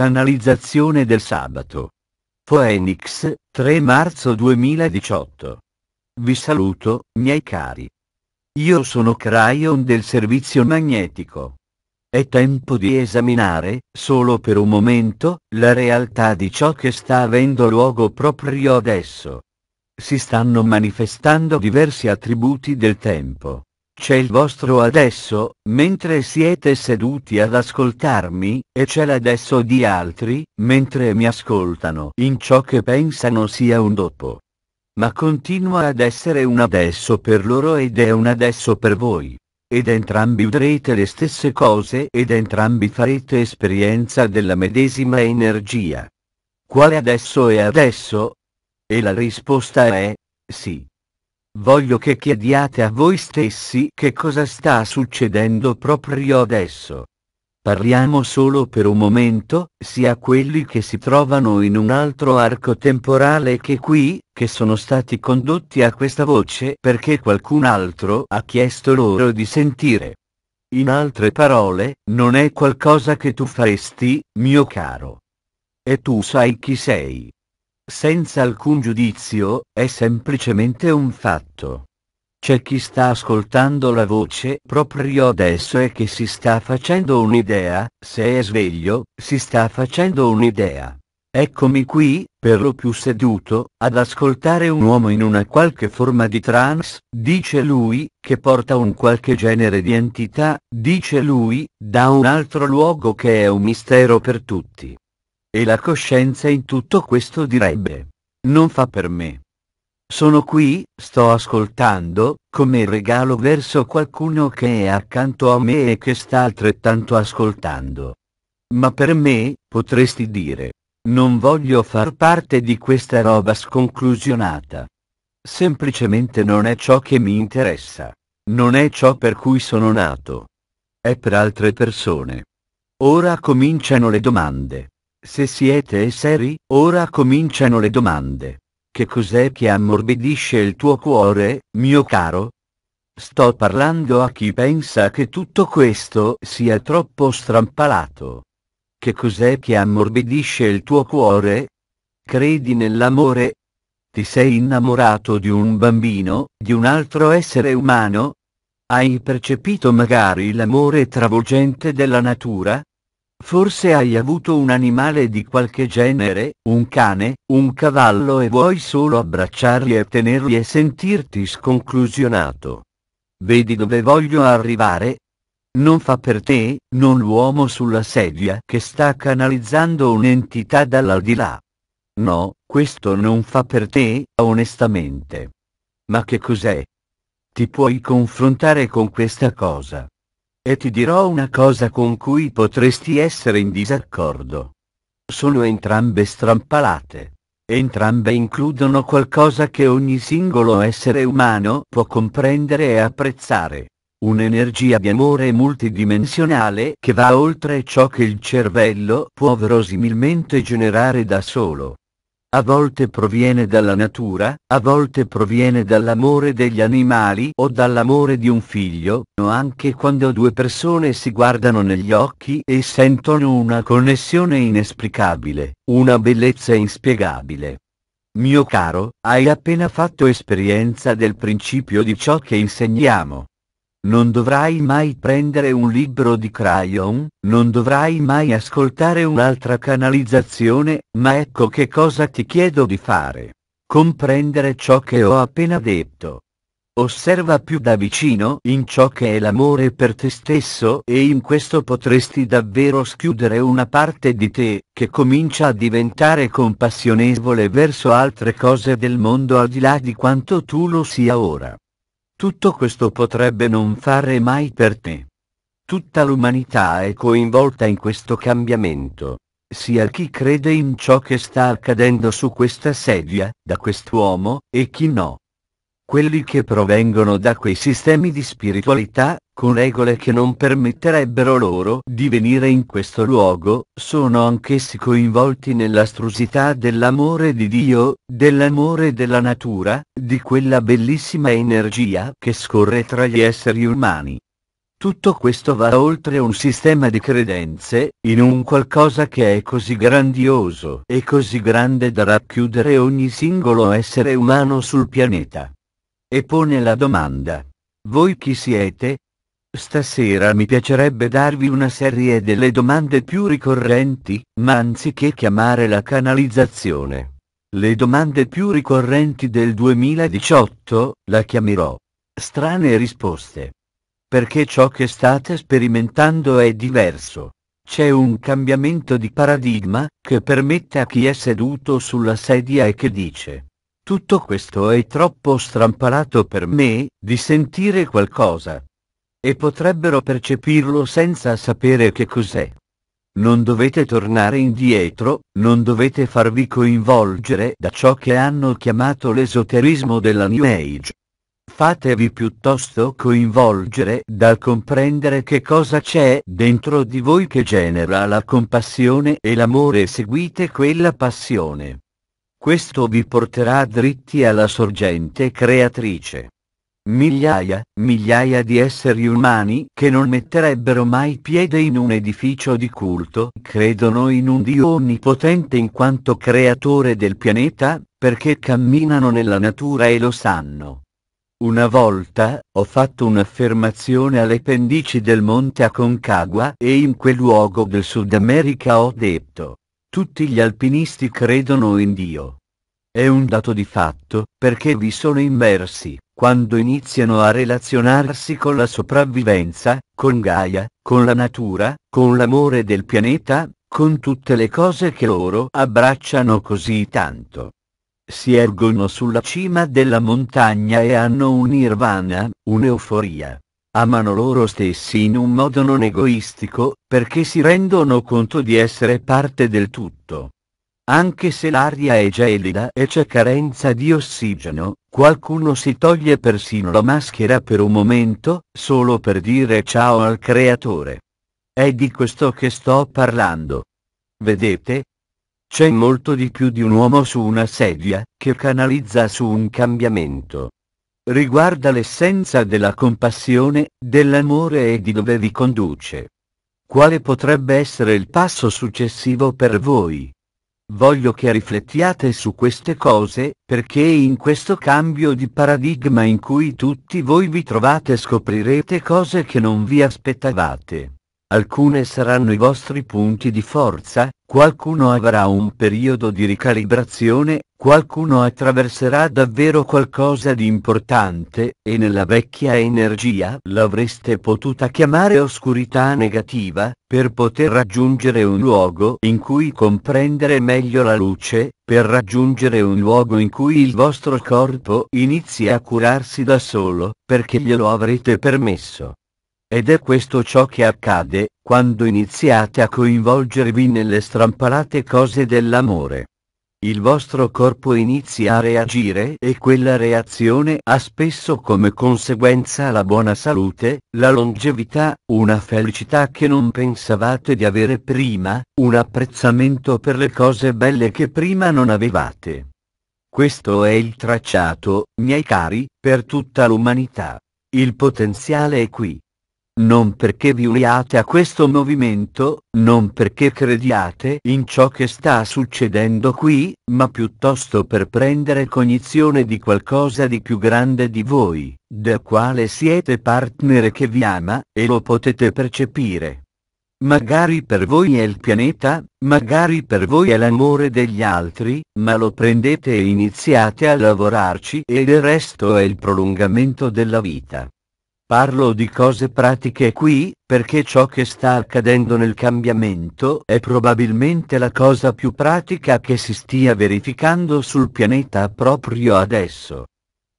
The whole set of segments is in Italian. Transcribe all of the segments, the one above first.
Canalizzazione del sabato. Phoenix, 3 marzo 2018. Vi saluto, miei cari. Io sono Cryon del servizio magnetico. È tempo di esaminare, solo per un momento, la realtà di ciò che sta avendo luogo proprio adesso. Si stanno manifestando diversi attributi del tempo. C'è il vostro adesso, mentre siete seduti ad ascoltarmi, e c'è l'adesso di altri, mentre mi ascoltano in ciò che pensano sia un dopo. Ma continua ad essere un adesso per loro ed è un adesso per voi. Ed entrambi udrete le stesse cose ed entrambi farete esperienza della medesima energia. Quale adesso è adesso? E la risposta è, sì. Voglio che chiediate a voi stessi che cosa sta succedendo proprio adesso. Parliamo solo per un momento, sia quelli che si trovano in un altro arco temporale che qui, che sono stati condotti a questa voce perché qualcun altro ha chiesto loro di sentire. In altre parole, non è qualcosa che tu faresti, mio caro. E tu sai chi sei senza alcun giudizio, è semplicemente un fatto. C'è chi sta ascoltando la voce proprio adesso e che si sta facendo un'idea, se è sveglio, si sta facendo un'idea. Eccomi qui, per lo più seduto, ad ascoltare un uomo in una qualche forma di trance, dice lui, che porta un qualche genere di entità, dice lui, da un altro luogo che è un mistero per tutti. E la coscienza in tutto questo direbbe, non fa per me. Sono qui, sto ascoltando, come regalo verso qualcuno che è accanto a me e che sta altrettanto ascoltando. Ma per me, potresti dire, non voglio far parte di questa roba sconclusionata. Semplicemente non è ciò che mi interessa. Non è ciò per cui sono nato. È per altre persone. Ora cominciano le domande. Se siete seri, ora cominciano le domande. Che cos'è che ammorbidisce il tuo cuore, mio caro? Sto parlando a chi pensa che tutto questo sia troppo strampalato. Che cos'è che ammorbidisce il tuo cuore? Credi nell'amore? Ti sei innamorato di un bambino, di un altro essere umano? Hai percepito magari l'amore travolgente della natura? Forse hai avuto un animale di qualche genere, un cane, un cavallo e vuoi solo abbracciarli e tenerli e sentirti sconclusionato. Vedi dove voglio arrivare? Non fa per te, non l'uomo sulla sedia che sta canalizzando un'entità dall'aldilà. No, questo non fa per te, onestamente. Ma che cos'è? Ti puoi confrontare con questa cosa. E ti dirò una cosa con cui potresti essere in disaccordo. Sono entrambe strampalate. Entrambe includono qualcosa che ogni singolo essere umano può comprendere e apprezzare. Un'energia di amore multidimensionale che va oltre ciò che il cervello può verosimilmente generare da solo a volte proviene dalla natura, a volte proviene dall'amore degli animali o dall'amore di un figlio, o anche quando due persone si guardano negli occhi e sentono una connessione inesplicabile, una bellezza inspiegabile. Mio caro, hai appena fatto esperienza del principio di ciò che insegniamo. Non dovrai mai prendere un libro di crayon, non dovrai mai ascoltare un'altra canalizzazione, ma ecco che cosa ti chiedo di fare. Comprendere ciò che ho appena detto. Osserva più da vicino in ciò che è l'amore per te stesso e in questo potresti davvero schiudere una parte di te, che comincia a diventare compassionevole verso altre cose del mondo al di là di quanto tu lo sia ora. Tutto questo potrebbe non fare mai per te. Tutta l'umanità è coinvolta in questo cambiamento. Sia chi crede in ciò che sta accadendo su questa sedia, da quest'uomo, e chi no quelli che provengono da quei sistemi di spiritualità, con regole che non permetterebbero loro di venire in questo luogo, sono anch'essi coinvolti nell'astrusità dell'amore di Dio, dell'amore della natura, di quella bellissima energia che scorre tra gli esseri umani. Tutto questo va oltre un sistema di credenze, in un qualcosa che è così grandioso e così grande da racchiudere ogni singolo essere umano sul pianeta e pone la domanda. Voi chi siete? Stasera mi piacerebbe darvi una serie delle domande più ricorrenti, ma anziché chiamare la canalizzazione. Le domande più ricorrenti del 2018, la chiamerò. Strane risposte. Perché ciò che state sperimentando è diverso. C'è un cambiamento di paradigma, che permette a chi è seduto sulla sedia e che dice, tutto questo è troppo strampalato per me, di sentire qualcosa. E potrebbero percepirlo senza sapere che cos'è. Non dovete tornare indietro, non dovete farvi coinvolgere da ciò che hanno chiamato l'esoterismo della New Age. Fatevi piuttosto coinvolgere dal comprendere che cosa c'è dentro di voi che genera la compassione e l'amore e seguite quella passione. Questo vi porterà dritti alla sorgente creatrice. Migliaia, migliaia di esseri umani che non metterebbero mai piede in un edificio di culto credono in un Dio onnipotente in quanto creatore del pianeta, perché camminano nella natura e lo sanno. Una volta, ho fatto un'affermazione alle pendici del monte Aconcagua e in quel luogo del Sud America ho detto, tutti gli alpinisti credono in Dio. È un dato di fatto, perché vi sono immersi, quando iniziano a relazionarsi con la sopravvivenza, con Gaia, con la natura, con l'amore del pianeta, con tutte le cose che loro abbracciano così tanto. Si ergono sulla cima della montagna e hanno un nirvana, un'euforia amano loro stessi in un modo non egoistico, perché si rendono conto di essere parte del tutto. Anche se l'aria è gelida e c'è carenza di ossigeno, qualcuno si toglie persino la maschera per un momento, solo per dire ciao al creatore. È di questo che sto parlando. Vedete? C'è molto di più di un uomo su una sedia, che canalizza su un cambiamento riguarda l'essenza della compassione, dell'amore e di dove vi conduce. Quale potrebbe essere il passo successivo per voi? Voglio che riflettiate su queste cose, perché in questo cambio di paradigma in cui tutti voi vi trovate scoprirete cose che non vi aspettavate. Alcune saranno i vostri punti di forza, qualcuno avrà un periodo di ricalibrazione, qualcuno attraverserà davvero qualcosa di importante, e nella vecchia energia l'avreste potuta chiamare oscurità negativa, per poter raggiungere un luogo in cui comprendere meglio la luce, per raggiungere un luogo in cui il vostro corpo inizia a curarsi da solo, perché glielo avrete permesso. Ed è questo ciò che accade, quando iniziate a coinvolgervi nelle strampalate cose dell'amore. Il vostro corpo inizia a reagire e quella reazione ha spesso come conseguenza la buona salute, la longevità, una felicità che non pensavate di avere prima, un apprezzamento per le cose belle che prima non avevate. Questo è il tracciato, miei cari, per tutta l'umanità. Il potenziale è qui non perché vi uniate a questo movimento, non perché crediate in ciò che sta succedendo qui, ma piuttosto per prendere cognizione di qualcosa di più grande di voi, del quale siete partner che vi ama, e lo potete percepire. Magari per voi è il pianeta, magari per voi è l'amore degli altri, ma lo prendete e iniziate a lavorarci e il resto è il prolungamento della vita. Parlo di cose pratiche qui, perché ciò che sta accadendo nel cambiamento è probabilmente la cosa più pratica che si stia verificando sul pianeta proprio adesso.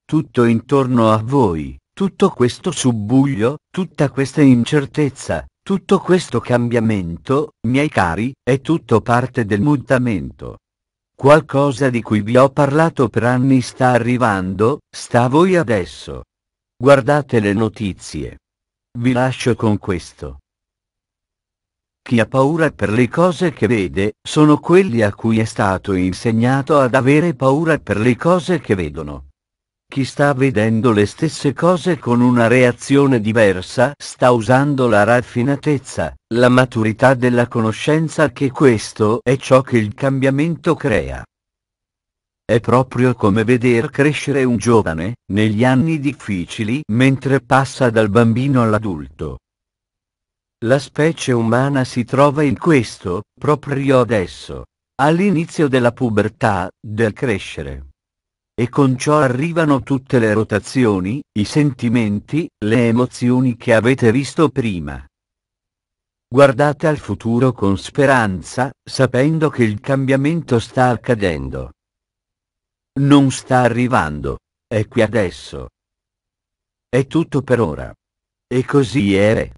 Tutto intorno a voi, tutto questo subbuglio, tutta questa incertezza, tutto questo cambiamento, miei cari, è tutto parte del mutamento. Qualcosa di cui vi ho parlato per anni sta arrivando, sta a voi adesso. Guardate le notizie. Vi lascio con questo. Chi ha paura per le cose che vede, sono quelli a cui è stato insegnato ad avere paura per le cose che vedono. Chi sta vedendo le stesse cose con una reazione diversa sta usando la raffinatezza, la maturità della conoscenza che questo è ciò che il cambiamento crea. È proprio come veder crescere un giovane, negli anni difficili, mentre passa dal bambino all'adulto. La specie umana si trova in questo, proprio adesso, all'inizio della pubertà, del crescere. E con ciò arrivano tutte le rotazioni, i sentimenti, le emozioni che avete visto prima. Guardate al futuro con speranza, sapendo che il cambiamento sta accadendo. Non sta arrivando, è qui adesso. È tutto per ora. E così è.